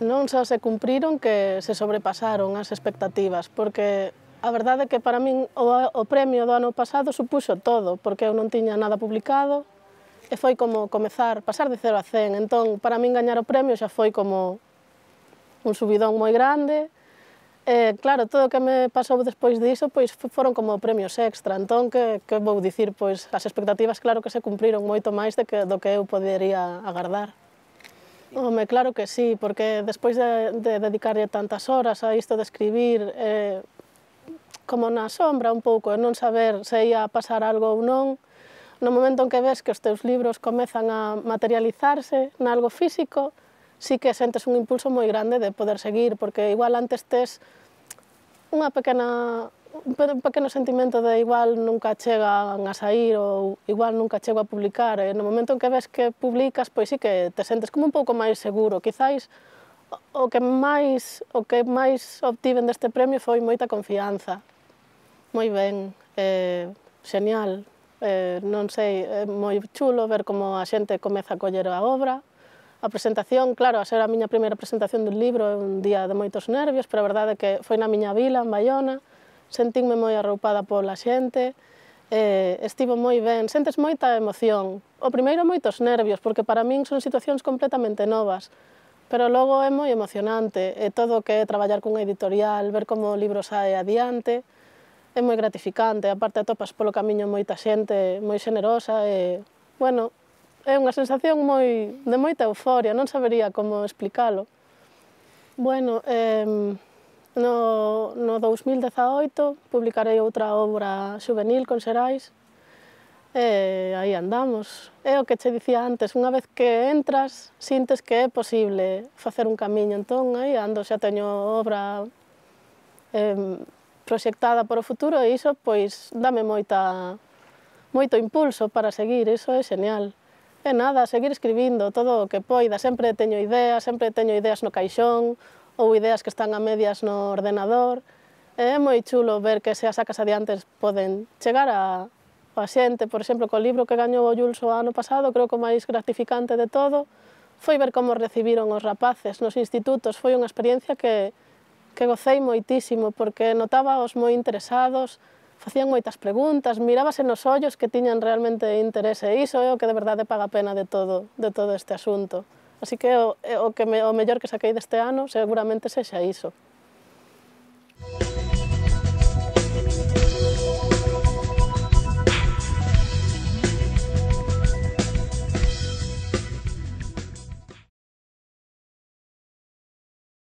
non só se cumpriron que se sobrepasaron as expectativas, porque A verdade é que para min o, o premio do ano pasado supuxo todo, porque eu non tiña nada publicado, e foi como comezar, pasar de 0 a 100. Entón, para min gañar o premio xa foi como un subidón moi grande. E, claro, todo o que me pasou despois diso pois foron como premios extra. Entón, que, que vou dicir? Pois as expectativas, claro, que se cumpriron moito máis de que, do que eu podería agardar. Home, claro que sí, porque despois de, de dedicarlle tantas horas a isto de escribir, eh, como na sombra un pouco, e non saber se ia pasar algo ou non, no momento en que ves que os teus libros comezan a materializarse en algo físico, sí que sentes un impulso moi grande de poder seguir, porque igual antes tes unha pequena un pequeno sentimento de igual nunca chegan a sair ou igual nunca chego a publicar. E no momento en que ves que publicas, pois sí que te sentes como un pouco máis seguro. Quizáis o que máis o que máis obtiven deste premio foi moita confianza. Moi ben, eh, xenial, eh, non sei, é eh, moi chulo ver como a xente comeza a coller a obra. A presentación, claro, a ser a miña primeira presentación dun libro é un día de moitos nervios, pero a verdade é que foi na miña vila, en Bayona, sentinme moi arroupada pola xente, eh, estivo moi ben, sentes moita emoción. O primeiro moitos nervios, porque para min son situacións completamente novas, pero logo é moi emocionante, é todo o que é traballar cunha editorial, ver como o libro sae adiante, é moi gratificante, aparte atopas polo camiño moita xente moi xenerosa e, bueno, é unha sensación moi de moita euforia, non sabería como explicalo. Bueno, eh, no, no 2018 publicarei outra obra juvenil con Xerais, e aí andamos. É o que che dicía antes, unha vez que entras, sintes que é posible facer un camiño, entón aí ando, xa teño obra eh, proxectada para o futuro e iso pois dame moita moito impulso para seguir, iso é genial. E nada, seguir escribindo todo o que poida, sempre teño ideas, sempre teño ideas no caixón ou ideas que están a medias no ordenador. E é moi chulo ver que se as sacas adiante poden chegar a, a xente, por exemplo, co libro que gañou o Jules o ano pasado, creo que o máis gratificante de todo foi ver como recibiron os rapaces nos institutos, foi unha experiencia que, que gocei moitísimo porque notaba os moi interesados, facían moitas preguntas, mirábase nos ollos que tiñan realmente interese e iso é o que de verdade paga a pena de todo, de todo este asunto. Así que o, o, que me, o mellor que saquei deste ano seguramente sexa iso. Música